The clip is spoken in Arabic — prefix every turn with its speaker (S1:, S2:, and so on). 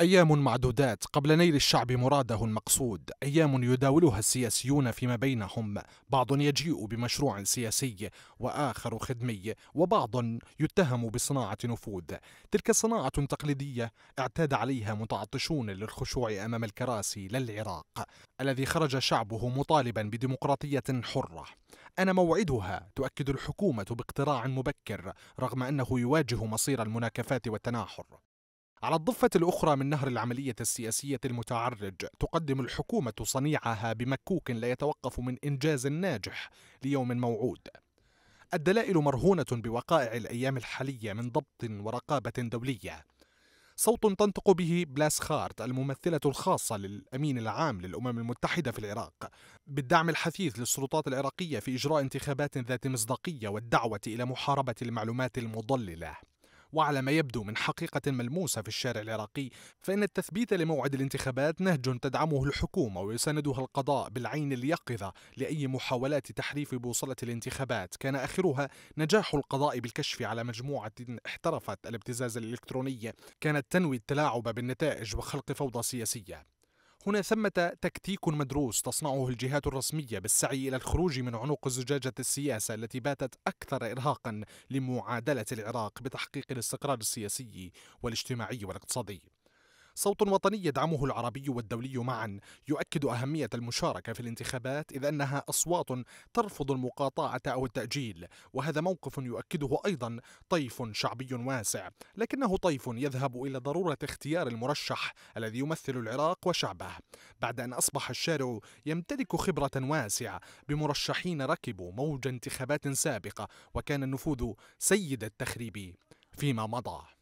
S1: أيام معدودات قبل نيل الشعب مراده المقصود، أيام يداولها السياسيون فيما بينهم، بعض يجيء بمشروع سياسي وآخر خدمي، وبعض يتهم بصناعة نفوذ، تلك صناعة تقليدية اعتاد عليها متعطشون للخشوع أمام الكراسي للعراق، الذي خرج شعبه مطالبا بديمقراطية حرة. أنا موعدها تؤكد الحكومة باقتراع مبكر رغم أنه يواجه مصير المناكفات والتناحر. على الضفة الأخرى من نهر العملية السياسية المتعرج تقدم الحكومة صنيعها بمكوك لا يتوقف من إنجاز ناجح ليوم موعود الدلائل مرهونة بوقائع الأيام الحالية من ضبط ورقابة دولية صوت تنطق به بلاس خارت الممثلة الخاصة للأمين العام للأمم المتحدة في العراق بالدعم الحثيث للسلطات العراقية في إجراء انتخابات ذات مصداقية والدعوة إلى محاربة المعلومات المضللة وعلى ما يبدو من حقيقة ملموسة في الشارع العراقي فإن التثبيت لموعد الانتخابات نهج تدعمه الحكومة ويساندها القضاء بالعين اليقظة لأي محاولات تحريف بوصلة الانتخابات كان آخرها نجاح القضاء بالكشف على مجموعة احترفت الابتزاز الإلكتروني كانت تنوي التلاعب بالنتائج وخلق فوضى سياسية هنا ثمة تكتيك مدروس تصنعه الجهات الرسمية بالسعي إلى الخروج من عنق زجاجة السياسة التي باتت أكثر إرهاقا لمعادلة العراق بتحقيق الاستقرار السياسي والاجتماعي والاقتصادي صوت وطني يدعمه العربي والدولي معا يؤكد أهمية المشاركة في الانتخابات إذ أنها أصوات ترفض المقاطعة أو التأجيل وهذا موقف يؤكده أيضا طيف شعبي واسع لكنه طيف يذهب إلى ضرورة اختيار المرشح الذي يمثل العراق وشعبه بعد أن أصبح الشارع يمتلك خبرة واسعة بمرشحين ركبوا موج انتخابات سابقة وكان النفوذ سيد التخريب فيما مضى